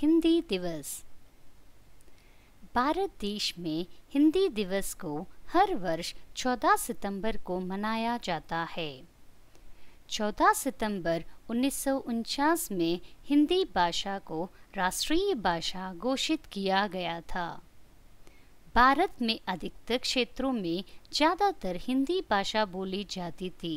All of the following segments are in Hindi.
हिंदी दिवस भारत देश में हिंदी दिवस को हर वर्ष 14 सितंबर को मनाया जाता है 14 सितंबर उन्नीस में हिंदी भाषा को राष्ट्रीय भाषा घोषित किया गया था भारत में अधिकतर क्षेत्रों में ज़्यादातर हिंदी भाषा बोली जाती थी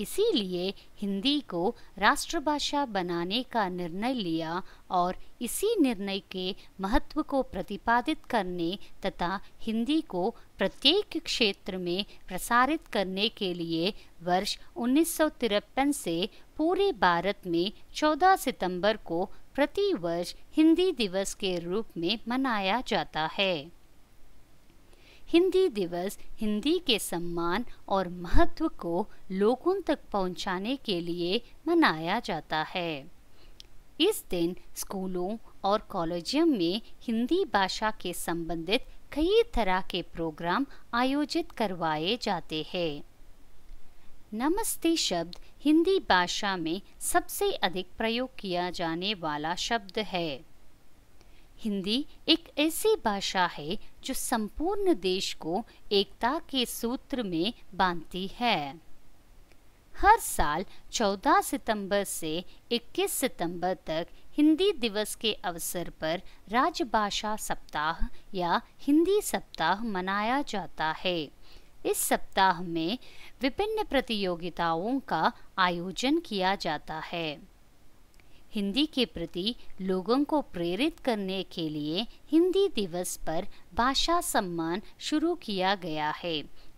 इसीलिए हिंदी को राष्ट्रभाषा बनाने का निर्णय लिया और इसी निर्णय के महत्व को प्रतिपादित करने तथा हिंदी को प्रत्येक क्षेत्र में प्रसारित करने के लिए वर्ष उन्नीस से पूरे भारत में 14 सितंबर को प्रति वर्ष हिंदी दिवस के रूप में मनाया जाता है हिंदी दिवस हिंदी के सम्मान और महत्व को लोगों तक पहुंचाने के लिए मनाया जाता है इस दिन स्कूलों और कॉलेजों में हिंदी भाषा के संबंधित कई तरह के प्रोग्राम आयोजित करवाए जाते हैं नमस्ते शब्द हिंदी भाषा में सबसे अधिक प्रयोग किया जाने वाला शब्द है हिंदी एक ऐसी भाषा है जो संपूर्ण देश को एकता के सूत्र में बांधती है हर साल 14 सितंबर से 21 सितंबर तक हिंदी दिवस के अवसर पर राजभाषा सप्ताह या हिंदी सप्ताह मनाया जाता है इस सप्ताह में विभिन्न प्रतियोगिताओं का आयोजन किया जाता है हिंदी के प्रति लोगों को प्रेरित करने के लिए हिंदी दिवस पर भाषा सम्मान शुरू किया गया है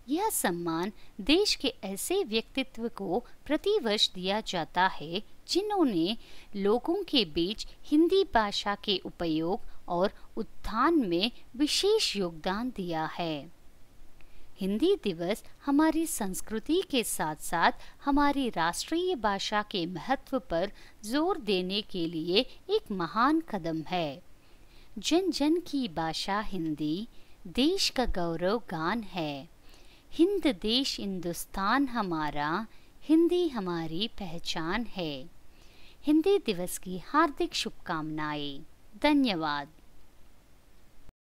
यह सम्मान देश के ऐसे व्यक्तित्व को प्रतिवर्ष दिया जाता है जिन्होंने लोगों के बीच हिंदी भाषा के उपयोग और उत्थान में विशेष योगदान दिया है हिंदी दिवस हमारी संस्कृति के साथ साथ हमारी राष्ट्रीय भाषा के महत्व पर जोर देने के लिए एक महान कदम है जन जन की भाषा हिंदी देश का गौरव गान है हिंद देश हिंदुस्तान हमारा हिंदी हमारी पहचान है हिंदी दिवस की हार्दिक शुभकामनाएं धन्यवाद